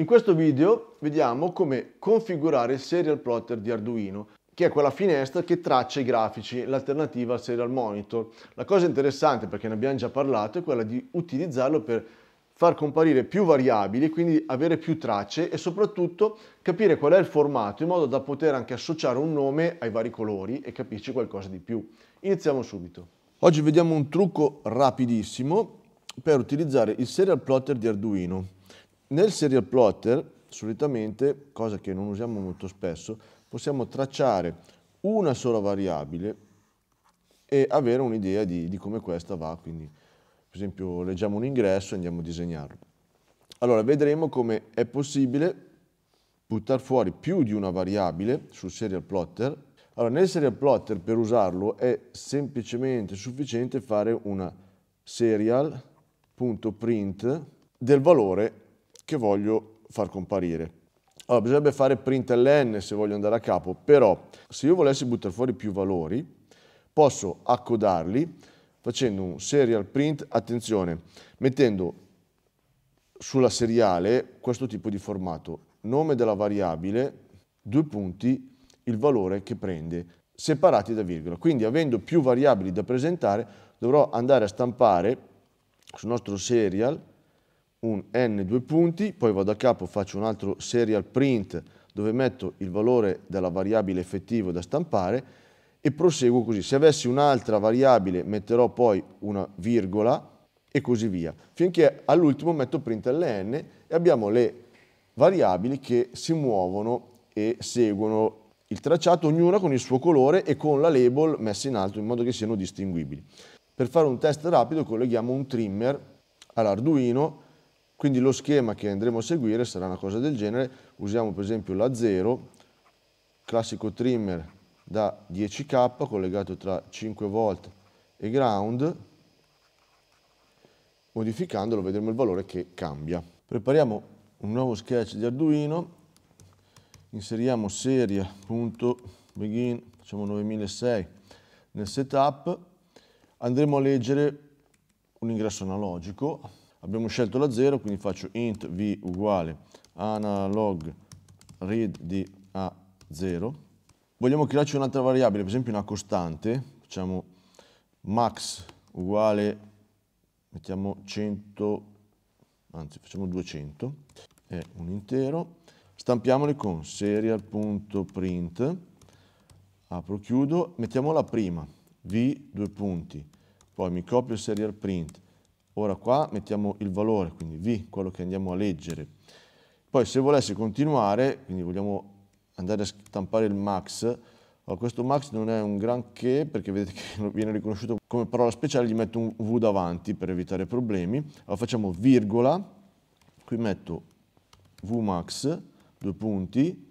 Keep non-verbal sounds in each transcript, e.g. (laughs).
In questo video vediamo come configurare il serial plotter di Arduino, che è quella finestra che traccia i grafici, l'alternativa al serial monitor. La cosa interessante, perché ne abbiamo già parlato, è quella di utilizzarlo per far comparire più variabili, quindi avere più tracce e soprattutto capire qual è il formato in modo da poter anche associare un nome ai vari colori e capirci qualcosa di più. Iniziamo subito. Oggi vediamo un trucco rapidissimo per utilizzare il serial plotter di Arduino. Nel serial plotter, solitamente, cosa che non usiamo molto spesso, possiamo tracciare una sola variabile e avere un'idea di, di, come questa va. Quindi, per esempio, leggiamo un ingresso e andiamo a disegnarlo. Allora, vedremo come è possibile buttare fuori più di una variabile sul serial plotter. Allora, nel serial plotter, per usarlo, è semplicemente sufficiente fare una serial.print del valore che voglio far comparire. Allora, bisognerebbe fare print ln se voglio andare a capo, però se io volessi buttare fuori più valori, posso accodarli facendo un serial print, attenzione, mettendo sulla seriale questo tipo di formato, nome della variabile, due punti, il valore che prende, separati da virgola. Quindi avendo più variabili da presentare, dovrò andare a stampare sul nostro serial un n due punti, poi vado a capo, faccio un altro serial print dove metto il valore della variabile effettivo da stampare e proseguo così. Se avessi un'altra variabile metterò poi una virgola e così via, finché all'ultimo metto print ln e abbiamo le variabili che si muovono e seguono il tracciato, ognuna con il suo colore e con la label messa in alto in modo che siano distinguibili. Per fare un test rapido colleghiamo un trimmer all'Arduino quindi lo schema che andremo a seguire sarà una cosa del genere. Usiamo per esempio la 0, classico trimmer da 10K collegato tra 5V e ground. Modificandolo vedremo il valore che cambia. Prepariamo un nuovo sketch di Arduino. Inseriamo serie.begin, diciamo 9006 nel setup. Andremo a leggere un ingresso analogico abbiamo scelto la 0, quindi faccio int v uguale analog read di a0. Vogliamo crearci un'altra variabile, per esempio una costante, facciamo max uguale, mettiamo 100, anzi facciamo 200, è un intero, stampiamoli con serial.print, apro, chiudo, mettiamo la prima, v due punti, poi mi copio il serial print, Ora qua mettiamo il valore, quindi V, quello che andiamo a leggere. Poi se volessi continuare, quindi vogliamo andare a stampare il max, questo max non è un granché perché vedete che (laughs) viene riconosciuto come parola speciale, gli metto un V davanti per evitare problemi. Allora facciamo virgola, qui metto Vmax, due punti,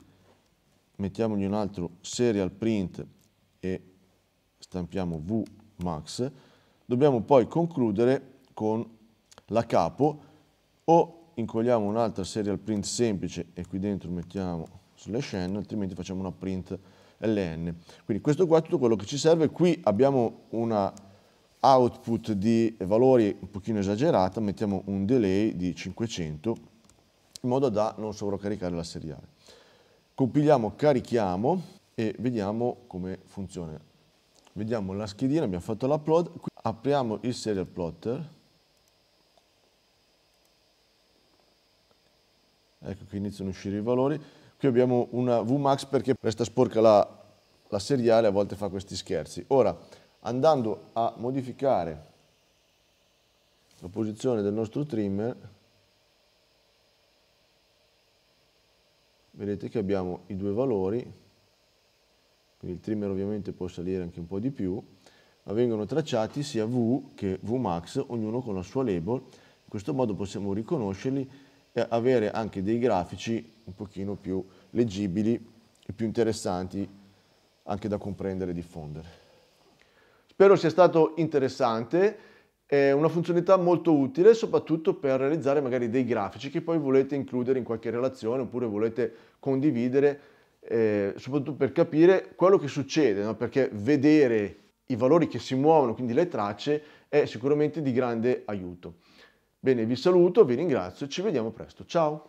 mettiamogli un altro serial print e stampiamo Vmax. Dobbiamo poi concludere con la capo o incolliamo un'altra serial print semplice e qui dentro mettiamo slash n, altrimenti facciamo una print ln. Quindi questo qua è tutto quello che ci serve. Qui abbiamo una output di valori un pochino esagerata, mettiamo un delay di 500 in modo da non sovraccaricare la seriale. Compiliamo, carichiamo e vediamo come funziona. Vediamo la schedina, abbiamo fatto l'upload, apriamo il serial plotter ecco che iniziano a uscire i valori. Qui abbiamo una Vmax perché resta sporca la, la seriale, a volte fa questi scherzi. Ora, andando a modificare la posizione del nostro trimmer, vedete che abbiamo i due valori, quindi il trimmer ovviamente può salire anche un po' di più, ma vengono tracciati sia V che Vmax, ognuno con la sua label, in questo modo possiamo riconoscerli e avere anche dei grafici un pochino più leggibili e più interessanti anche da comprendere e diffondere. Spero sia stato interessante, è una funzionalità molto utile soprattutto per realizzare magari dei grafici che poi volete includere in qualche relazione oppure volete condividere, eh, soprattutto per capire quello che succede, no? perché vedere i valori che si muovono, quindi le tracce, è sicuramente di grande aiuto. Bene, vi saluto, vi ringrazio e ci vediamo presto. Ciao!